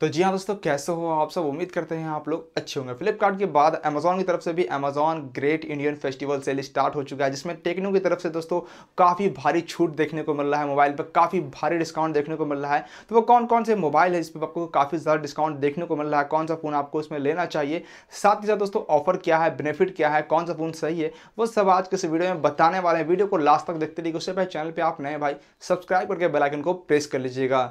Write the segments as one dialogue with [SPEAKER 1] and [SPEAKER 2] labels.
[SPEAKER 1] तो जी हाँ दोस्तों कैसे हो आप सब उम्मीद करते हैं आप लोग अच्छे होंगे फ्लिपकार्ट के बाद अमेजोन की तरफ से भी Amazon Great Indian Festival sale start हो चुका है जिसमें टेक्नो की तरफ से दोस्तों काफ़ी भारी छूट देखने को मिल रहा है मोबाइल पर काफ़ी भारी डिस्काउंट देखने को मिल रहा है तो वो कौन कौन से मोबाइल है जिस पर आपको काफ़ी ज़्यादा डिस्काउंट देखने को मिल रहा है कौन सा फ़ोन आपको उसमें लेना चाहिए साथ ही साथ दोस्तों ऑफर क्या है बेनिफिट क्या है कौन सा फ़ोन सही है वो सब आज के इस वीडियो में बताने वाले हैं वीडियो को लास्ट तक देखते रहिए उससे पहले चैनल पर आप नए भाई सब्सक्राइब करके बेलाइकन को प्रेस कर लीजिएगा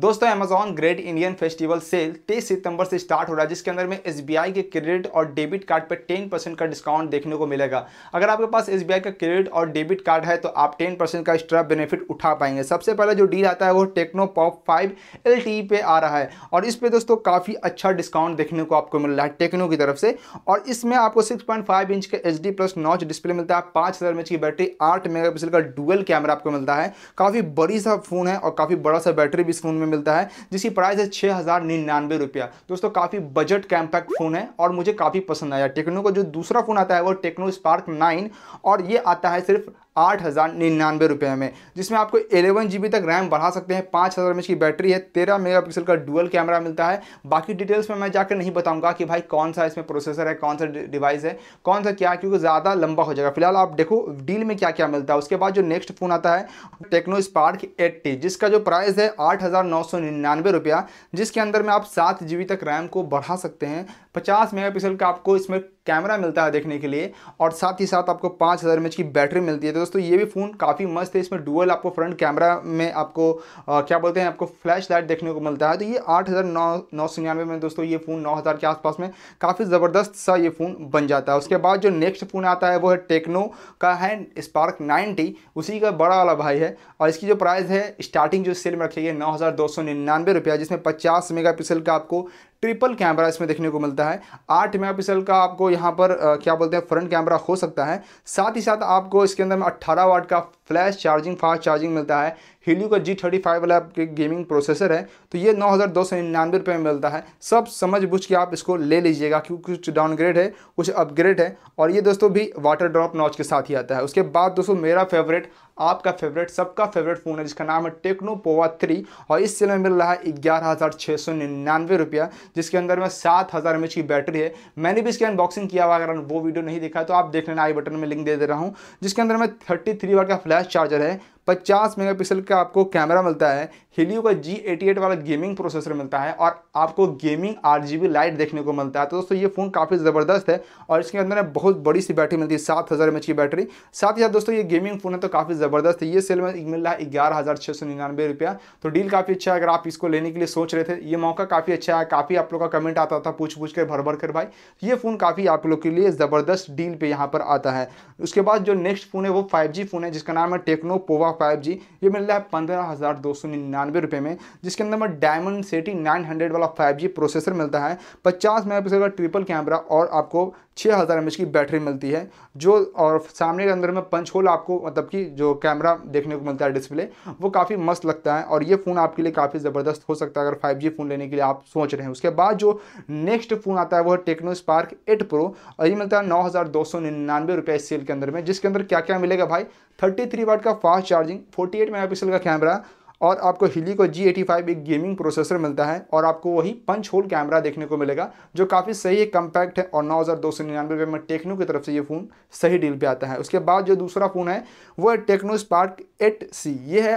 [SPEAKER 1] दोस्तों Amazon Great Indian Festival sale 23 सितंबर से स्टार्ट हो रहा है जिसके अंदर में एस के क्रेडिट और डेबिट कार्ड पर 10 परसेंट का डिस्काउंट देखने को मिलेगा अगर आपके पास एस का क्रेडिट और डेबिट कार्ड है तो आप 10 परसेंट का एक्स्ट्रा बेनिफिट उठा पाएंगे सबसे पहले जो डील आता है वो टेक्नो पॉप फाइव एल पे आ रहा है और इस पर दोस्तों काफ़ी अच्छा डिस्काउंट देखने को आपको मिल रहा है टेक्नो की तरफ से और इसमें आपको सिक्स इंच के एच प्लस नॉच डिस्प्ले मिलता है पाँच हज़ार की बैटरी आठ मेगा का डुअल कैमरा आपको मिलता है काफ़ी बड़ी सा फ़ोन है और काफ़ी बड़ा सा बैटरी भी इस फोन में मिलता है जिसकी प्राइस है छः हज़ार निन्यानवे रुपया दोस्तों काफ़ी बजट कैम्पैक्ट फ़ोन है और मुझे काफ़ी पसंद आया टेक्नो का जो दूसरा फ़ोन आता है वो टेक्नो स्पार्क नाइन और ये आता है सिर्फ आठ हज़ार निन्यानवे रुपये में जिसमें आपको एलेवन जी तक रैम बढ़ा सकते हैं पाँच हज़ार एम की बैटरी है तेरह मेगापिक्सल का डुअल कैमरा मिलता है बाकी डिटेल्स में मैं जाकर नहीं बताऊंगा कि भाई कौन सा इसमें प्रोसेसर है कौन सा डिवाइस है कौन सा क्या क्योंकि ज़्यादा लंबा हो जाएगा फिलहाल आप देखो डील में क्या क्या मिलता है उसके बाद जो नेक्स्ट फ़ोन आता है टेक्नो स्पार्क एट्टी जिसका जो प्राइस है आठ हज़ार नौ सौ निन्यानवे रुपया जिसके अंदर में आप सात जी तक रैम को बढ़ा सकते हैं पचास मेगा का आपको इसमें कैमरा मिलता है देखने के लिए और साथ ही साथ आपको पाँच हज़ार एम की बैटरी मिलती है तो दोस्तों ये भी फ़ोन काफ़ी मस्त है इसमें डुअल आपको फ्रंट कैमरा में आपको आ, क्या बोलते हैं आपको फ्लैश लाइट देखने को मिलता है तो ये आठ हज़ार नौ नौ सौ निन्यानवे में दोस्तों ये फ़ोन नौ हज़ार के आसपास में काफ़ी ज़बरदस्त सा ये फ़ोन बन जाता है उसके बाद जो नेक्स्ट फ़ोन आता है वो है टेक्नो का है स्पार्क नाइन्टी उसी का बड़ा वाला भाई है और इसकी जो प्राइस है स्टार्टिंग जो सेल में रखी है नौ हज़ार दो सौ निन्यानवे रुपया जिसमें पचास मेगा पिक्सल का आपको ट्रिपल कैमरा इसमें देखने को मिलता है आठ मेगापिक्सल का आपको यहाँ पर आ, क्या बोलते हैं फ्रंट कैमरा हो सकता है साथ ही साथ आपको इसके अंदर में अट्ठारह वाट का फ्लैश चार्जिंग फास्ट चार्जिंग मिलता है हीलियो का जी थर्टी फाइव वाला आपके गेमिंग प्रोसेसर है तो ये नौ हज़ार दो सौ निन्यानवे रुपये में मिलता है सब समझ बुझ के आप इसको ले लीजिएगा क्योंकि कुछ डाउनग्रेड है कुछ अपग्रेड है और ये दोस्तों भी वाटर ड्रॉप नॉच के साथ ही आता है उसके बाद दोस्तों मेरा फेवरेट आपका फेवरेट सबका फेवरेट फ़ोन है जिसका नाम है टेक्नो पोवा थ्री और इस सेल में मिल रहा है ग्यारह हज़ार छः सौ निन्यानवे रुपया जिसके अंदर में सात हज़ार एम की बैटरी है मैंने भी इसकी अनबॉक्सिंग किया हुआ अगर वो वीडियो नहीं देखा तो आप देख लेना आई बटन में लिंक दे दे रहा हूँ जिसके अंदर में थर्टी थ्री वाट का फ्लैश चार्जर है 50 मेगापिक्सल का आपको कैमरा मिलता है हिलियो का जी एटी वाला गेमिंग प्रोसेसर मिलता है और आपको गेमिंग आर लाइट देखने को मिलता है तो दोस्तों ये फ़ोन काफ़ी ज़बरदस्त है और इसके अंदर बहुत बड़ी सी बैटरी मिलती है सात हज़ार एम की बैटरी साथ ही साथ दोस्तों ये गेमिंग फ़ोन है तो काफ़ी ज़बरदस्त है ये सेल में मिल रहा है ग्यारह हज़ार छः सौ निन्यानवे रुपया तो डील काफ़ी अच्छा है अगर आप इसको लेने के लिए सोच रहे थे ये मौका काफ़ी अच्छा है काफ़ी आप लोग का कमेंट आता था पूछ पूछ कर भर भर कर भाई ये फ़ोन काफ़ी आप लोग के लिए ज़बरदस्त डील पर यहाँ पर आता है उसके बाद जो नेक्स्ट फ़ोन है वो फाइव फ़ोन है जिसका नाम है टेक्नो पोवा फाइव जी ये मिल रहा है पंद्रह हज़ार दो सौ निन्यानवे रुपये में जिसके अंदर में डायमंड सेटी नाइन हंड्रेड वाला फाइव जी प्रोसेसर मिलता है पचास मेगा पिक्सल का ट्रिपल कैमरा और आपको छः हज़ार एम की बैटरी मिलती है जो और सामने के अंदर में पंच होल आपको मतलब कि जो कैमरा देखने को मिलता है डिस्प्ले वो काफ़ी मस्त लगता है और ये फ़ोन आपके लिए काफ़ी ज़बरदस्त हो सकता है अगर फाइव जी फ़ोन लेने के लिए आप सोच रहे हैं उसके बाद जो नेक्स्ट फ़ोन आता है वो है टेक्नो स्पार्क एट प्रो और ये मिलता है नौ हज़ार दो सौ निन्यानवे रुपये इस सेल के अंदर में जिसके अंदर क्या क्या मिलेगा भाई थर्टी थ्री वाट का fast charging forty eight pixel का कैमरा और आपको हिली को जी एटी फाइव एक गेमिंग प्रोसेसर मिलता है और आपको वही पंच होल कैमरा देखने को मिलेगा जो काफ़ी सही है कम्पैक्ट है और नौ हज़ार दो सौ निन्यानवे रुपये में टेक्नो की तरफ से ये फ़ोन सही डील पे आता है उसके बाद जो दूसरा फ़ोन है वो है टेक्नो स्पार्क एट सी ये है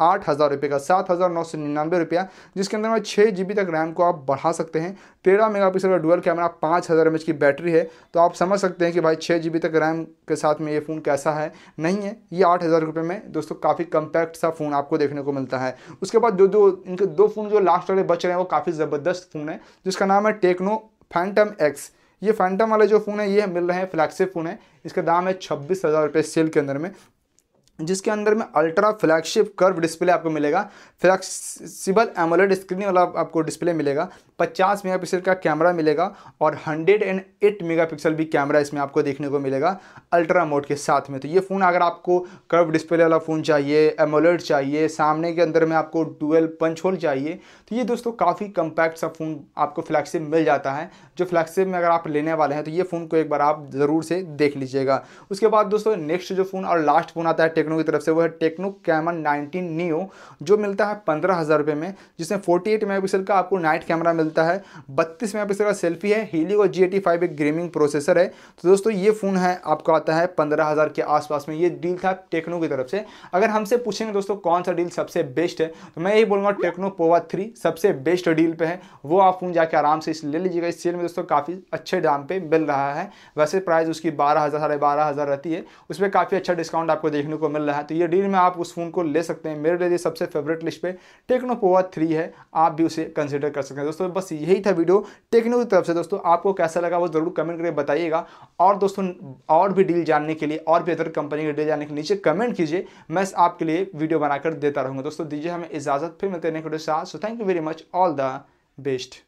[SPEAKER 1] आठ हज़ार रुपये का सात हज़ार नौ सौ निन्यानवे रुपया जिसके अंदर में छः जी तक रैम को आप बढ़ा सकते हैं तेरह मेगा पिक्सल का डुअल कैमरा पाँच हज़ार एम की बैटरी है तो आप समझ सकते हैं कि भाई छः जी तक रैम के साथ में ये फ़ोन कैसा है नहीं है ये आठ हज़ार रुपये में दोस्तों काफ़ी कम्पैक्ट सा फ़ोन आपको देखने को मिलता है उसके बाद जो दो इनके दो फ़ोन जो लास्ट वाले बच रहे हैं वो काफ़ी ज़बरदस्त फ़ोन है जिसका नाम है टेक्नो फैंटम एक्स ये फैंटम वाले जो फ़ोन है ये मिल रहे हैं फ्लैक्सिप फ़ोन है इसका दाम है छब्बीस हज़ार रुपये सेल के अंदर में जिसके अंदर में अल्ट्रा फ्लैगशिप कर्व डिस्प्ले आपको मिलेगा फ्लैक्सिबल एमोलेड स्क्रीन वाला आपको डिस्प्ले मिलेगा 50 मेगापिक्सल का कैमरा मिलेगा और 108 मेगापिक्सल भी कैमरा इसमें आपको देखने को मिलेगा अल्ट्रा मोड के साथ में तो ये फ़ोन अगर आपको कर्व डिस्प्ले वाला फ़ोन चाहिए एमोलेड चाहिए सामने के अंदर में आपको डुअल पंच होल चाहिए तो ये दोस्तों काफ़ी कम्पैक्ट सा फ़ोन आपको फ्लैक्सिप मिल जाता है जो फ्लैगशिप में अगर आप लेने वाले हैं तो ये फ़ोन को एक बार आप ज़रूर से देख लीजिएगा उसके बाद दोस्तों नेक्स्ट जो फ़ोन और लास्ट फ़ोन आता है टेक्नो की तरफ से वो है टेक्नो कैमरा नाइनटीन न्यू जो मिलता है पंद्रह हज़ार रुपये में जिसमें फोर्टी एट मेगापिक्सल का आपको नाइट कैमरा मिलता है बत्तीस मेगापिक्सल का सेल्फी है हीली और जी एटी फाइव एक गेमिंग प्रोसेसर है तो दोस्तों ये फ़ोन है आपको आता है पंद्रह हज़ार के आसपास में ये डील था टेक्नो की तरफ से अगर हमसे पूछेंगे दोस्तों कौन सा डील सबसे बेस्ट है तो मैं यही बोलूँगा टेक्नो पोवा थ्री सबसे बेस्ट डील पे है वो आप फ़ोन जाकर आराम से इस ले लीजिएगा इस सेल में दोस्तों काफ़ी अच्छे दाम पर मिल रहा है वैसे प्राइस उसकी बारह हज़ार साढ़े बारह हज़ार रहती है उसमें काफ़ी अच्छा डिस्काउंट आपको देखने को मिल मिल रहा है तो ये डील में आप उस फ़ोन को ले सकते हैं मेरे लिए सबसे फेवरेट लिस्ट पे टेक्नो पोवा थ्री है आप भी उसे कंसिडर कर सकते हैं दोस्तों बस यही था वीडियो टेक्नो की तरफ से दोस्तों आपको कैसा लगा वो ज़रूर कमेंट करके बताइएगा और दोस्तों और भी डील जानने के लिए और भी अदर कंपनी की डील जानने के नीचे कमेंट कीजिए मैं आपके लिए वीडियो बनाकर देता रहूँगा दोस्तों दीजिए हमें इजाज़त फिर मिलते हैं thank you very much all the best